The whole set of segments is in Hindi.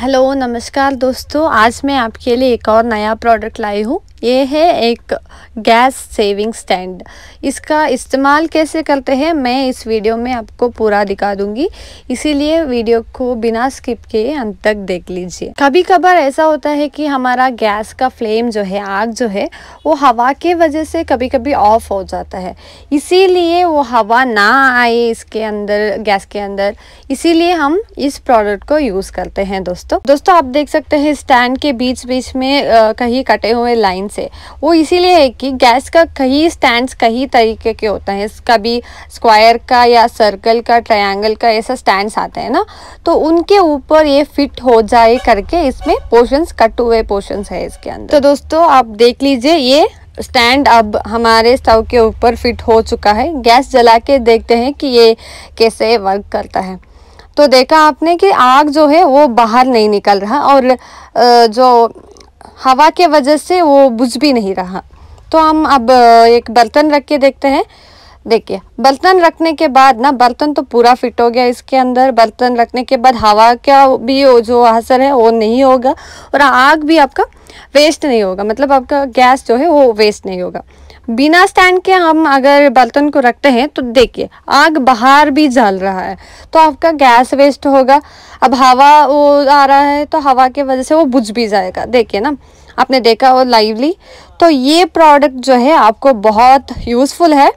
हेलो नमस्कार दोस्तों आज मैं आपके लिए एक और नया प्रोडक्ट लाई हूँ ये है एक गैस सेविंग स्टैंड इसका इस्तेमाल कैसे करते हैं मैं इस वीडियो में आपको पूरा दिखा दूंगी इसीलिए वीडियो को बिना स्किप के अंत तक देख लीजिए कभी कभार ऐसा होता है कि हमारा गैस का फ्लेम जो है आग जो है वो हवा के वजह से कभी कभी ऑफ हो जाता है इसीलिए वो हवा ना आए इसके अंदर गैस के अंदर इसीलिए हम इस प्रोडक्ट को यूज़ करते हैं दोस्तों दोस्तों आप देख सकते हैं स्टैंड के बीच बीच में कहीं कटे हुए लाइन से वो इसीलिए है कि गैस का कई स्टैंड्स कई तरीके के होते हैं कभी स्क्वायर का या सर्कल का ट्रायंगल का ऐसा स्टैंड्स आते हैं ना तो उनके ऊपर ये फिट हो जाए करके इसमें पोर्शंस कट हुए पोर्शंस है इसके अंदर तो दोस्तों आप देख लीजिए ये स्टैंड अब हमारे स्टव के ऊपर फिट हो चुका है गैस जला के देखते हैं कि ये कैसे वर्क करता है तो देखा आपने कि आग जो है वो बाहर नहीं निकल रहा और जो हवा के वजह से वो बुझ भी नहीं रहा तो हम अब एक बर्तन रख के देखते हैं देखिए बर्तन रखने के बाद ना बर्तन तो पूरा फिट हो गया इसके अंदर बर्तन रखने के बाद हवा का भी जो असर है वो नहीं होगा और आग भी आपका वेस्ट नहीं होगा मतलब आपका गैस जो है वो वेस्ट नहीं होगा बिना स्टैंड के हम अगर बर्तन को रखते हैं तो देखिए आग बाहर भी जल रहा है तो आपका गैस वेस्ट होगा अब हवा वो आ रहा है तो हवा के वजह से वो बुझ भी जाएगा देखिए ना आपने देखा वो लाइवली तो ये प्रोडक्ट जो है आपको बहुत यूज़फुल है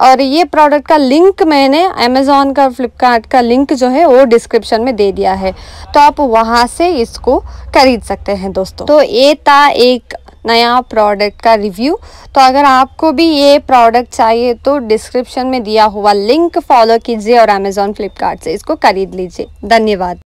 और ये प्रोडक्ट का लिंक मैंने अमेजोन का फ्लिपकार्ट का लिंक जो है वो डिस्क्रिप्शन में दे दिया है तो आप वहाँ से इसको खरीद सकते हैं दोस्तों तो ये था एक नया प्रोडक्ट का रिव्यू तो अगर आपको भी ये प्रोडक्ट चाहिए तो डिस्क्रिप्शन में दिया हुआ लिंक फॉलो कीजिए और अमेजोन फ्लिपकार्ट से इसको खरीद लीजिए धन्यवाद